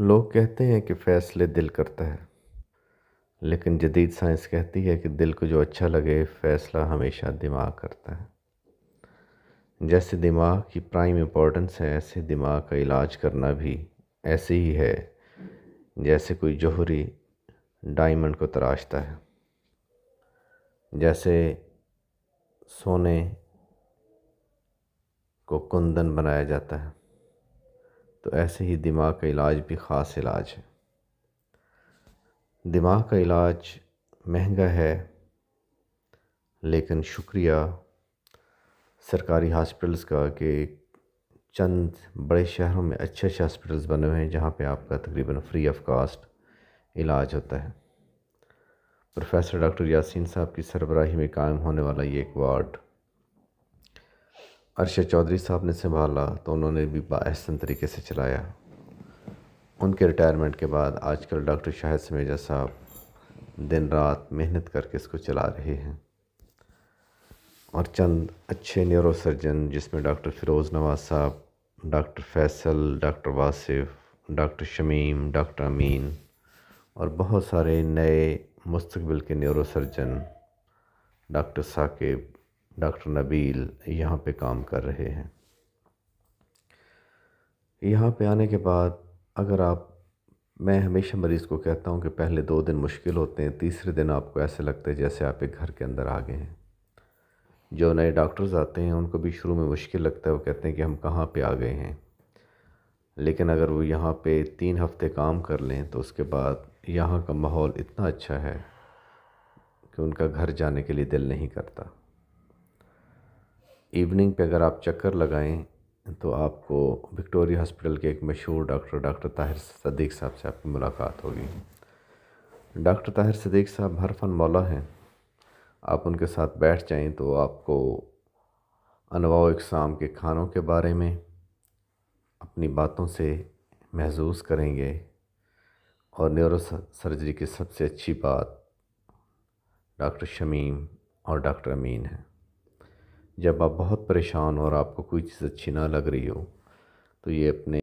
لوگ کہتے ہیں کہ فیصلے دل کرتا ہے لیکن جدید سائنس کہتی ہے کہ دل کو جو اچھا لگے فیصلہ ہمیشہ دماغ کرتا ہے جیسے دماغ کی پرائم امپورٹنس ہے ایسے دماغ کا علاج کرنا بھی ایسے ہی ہے جیسے کوئی جوہری ڈائمنڈ کو تراشتا ہے جیسے سونے کو کندن بنایا جاتا ہے تو ایسے ہی دماغ کا علاج بھی خاص علاج ہے دماغ کا علاج مہنگا ہے لیکن شکریہ سرکاری ہاسپٹلس کا کہ چند بڑے شہروں میں اچھے اچھے ہاسپٹلس بنے ہوئے ہیں جہاں پہ آپ کا تقریباً فری آف کاسٹ علاج ہوتا ہے پروفیسر ڈاکٹر یاسین صاحب کی سربراہی میں قائم ہونے والا یہ ایک وارڈ ارشد چودھری صاحب نے سنبھالا تو انہوں نے بھی باحسن طریقے سے چلایا ان کے ریٹائرمنٹ کے بعد آج کل ڈاکٹر شاہد سمیجا صاحب دن رات محنت کر کے اس کو چلا رہے ہیں اور چند اچھے نیورو سرجن جس میں ڈاکٹر فیروز نواز صاحب doctor Faisal doctor Wasif doctor Shamim doctor Amin اور بہت سارے نئے مستقبل کے neurosurgeon doctor Saqib doctor Nabeel یہاں پہ کام کر رہے ہیں یہاں پہ آنے کے بعد اگر آپ میں ہمیشہ مریض کو کہتا ہوں کہ پہلے دو دن مشکل ہوتے ہیں تیسرے دن آپ کو ایسے لگتا ہے جیسے آپ ایک گھر کے اندر آ گئے ہیں جو نئے ڈاکٹرز آتے ہیں ان کو بھی شروع میں مشکل لگتا ہے وہ کہتے ہیں کہ ہم کہاں پہ آ گئے ہیں لیکن اگر وہ یہاں پہ تین ہفتے کام کر لیں تو اس کے بعد یہاں کا ماحول اتنا اچھا ہے کہ ان کا گھر جانے کے لیے دل نہیں کرتا ایوننگ پہ اگر آپ چکر لگائیں تو آپ کو وکٹوریہ ہسپیٹل کے ایک مشہور ڈاکٹر ڈاکٹر طاہر صدیق صاحب سے آپ کی ملاقات ہوگی ڈاکٹر طاہر صدیق صاحب ہر فن مولا ہے آپ ان کے ساتھ بیٹھ جائیں تو آپ کو انواع و اقسام کے کھانوں کے بارے میں اپنی باتوں سے محظوظ کریں گے اور نیورو سرجری کی سب سے اچھی بات ڈاکٹر شمیم اور ڈاکٹر امین ہیں جب آپ بہت پریشان ہو اور آپ کو کوئی چیز اچھی نہ لگ رہی ہو تو یہ اپنے